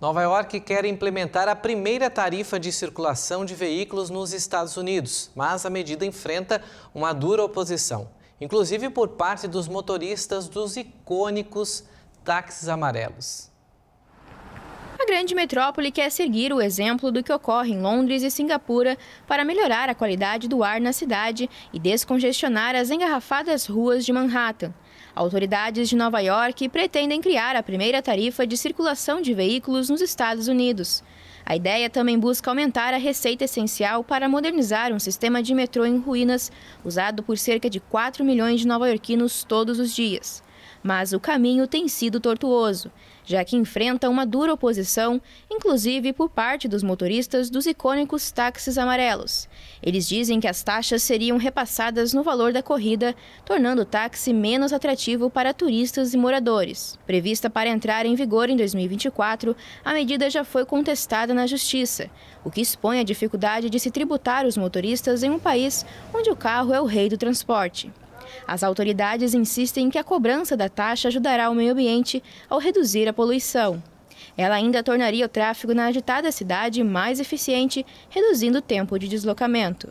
Nova York quer implementar a primeira tarifa de circulação de veículos nos Estados Unidos, mas a medida enfrenta uma dura oposição, inclusive por parte dos motoristas dos icônicos táxis amarelos. A grande metrópole quer seguir o exemplo do que ocorre em Londres e Singapura para melhorar a qualidade do ar na cidade e descongestionar as engarrafadas ruas de Manhattan. Autoridades de Nova York pretendem criar a primeira tarifa de circulação de veículos nos Estados Unidos. A ideia também busca aumentar a receita essencial para modernizar um sistema de metrô em ruínas, usado por cerca de 4 milhões de nova-iorquinos todos os dias mas o caminho tem sido tortuoso, já que enfrenta uma dura oposição, inclusive por parte dos motoristas dos icônicos táxis amarelos. Eles dizem que as taxas seriam repassadas no valor da corrida, tornando o táxi menos atrativo para turistas e moradores. Prevista para entrar em vigor em 2024, a medida já foi contestada na Justiça, o que expõe a dificuldade de se tributar os motoristas em um país onde o carro é o rei do transporte. As autoridades insistem que a cobrança da taxa ajudará o meio ambiente ao reduzir a poluição. Ela ainda tornaria o tráfego na agitada cidade mais eficiente, reduzindo o tempo de deslocamento.